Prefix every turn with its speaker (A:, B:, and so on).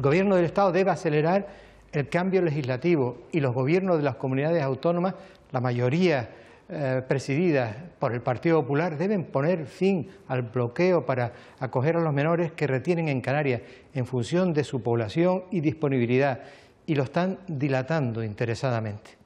A: El gobierno del Estado debe acelerar el cambio legislativo y los gobiernos de las comunidades autónomas, la mayoría eh, presidida por el Partido Popular, deben poner fin al bloqueo para acoger a los menores que retienen en Canarias en función de su población y disponibilidad, y lo están dilatando interesadamente.